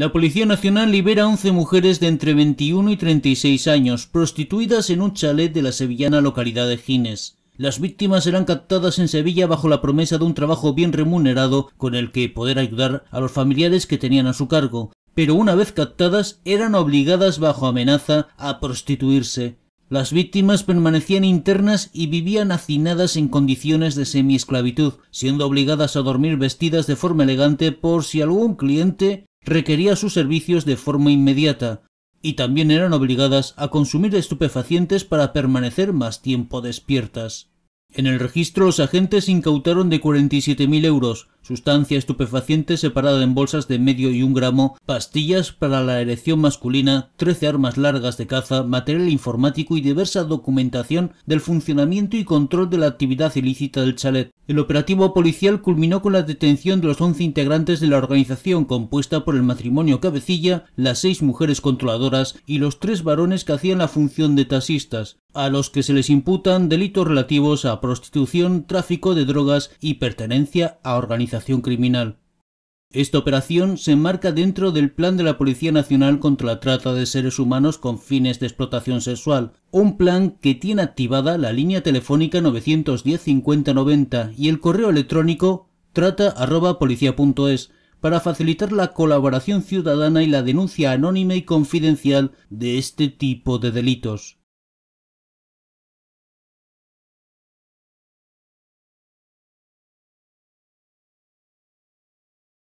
La Policía Nacional libera a 11 mujeres de entre 21 y 36 años, prostituidas en un chalet de la sevillana localidad de Gines. Las víctimas eran captadas en Sevilla bajo la promesa de un trabajo bien remunerado con el que poder ayudar a los familiares que tenían a su cargo, pero una vez captadas eran obligadas bajo amenaza a prostituirse. Las víctimas permanecían internas y vivían hacinadas en condiciones de semi esclavitud, siendo obligadas a dormir vestidas de forma elegante por si algún cliente requería sus servicios de forma inmediata, y también eran obligadas a consumir estupefacientes para permanecer más tiempo despiertas. En el registro los agentes incautaron de 47.000 euros, sustancia estupefaciente separada en bolsas de medio y un gramo, pastillas para la erección masculina, 13 armas largas de caza, material informático y diversa documentación del funcionamiento y control de la actividad ilícita del chalet. El operativo policial culminó con la detención de los 11 integrantes de la organización compuesta por el matrimonio cabecilla, las seis mujeres controladoras y los tres varones que hacían la función de taxistas, a los que se les imputan delitos relativos a prostitución, tráfico de drogas y pertenencia a organizaciones criminal. Esta operación se enmarca dentro del plan de la Policía Nacional contra la trata de seres humanos con fines de explotación sexual, un plan que tiene activada la línea telefónica 910 5090 y el correo electrónico trata@policia.es para facilitar la colaboración ciudadana y la denuncia anónima y confidencial de este tipo de delitos.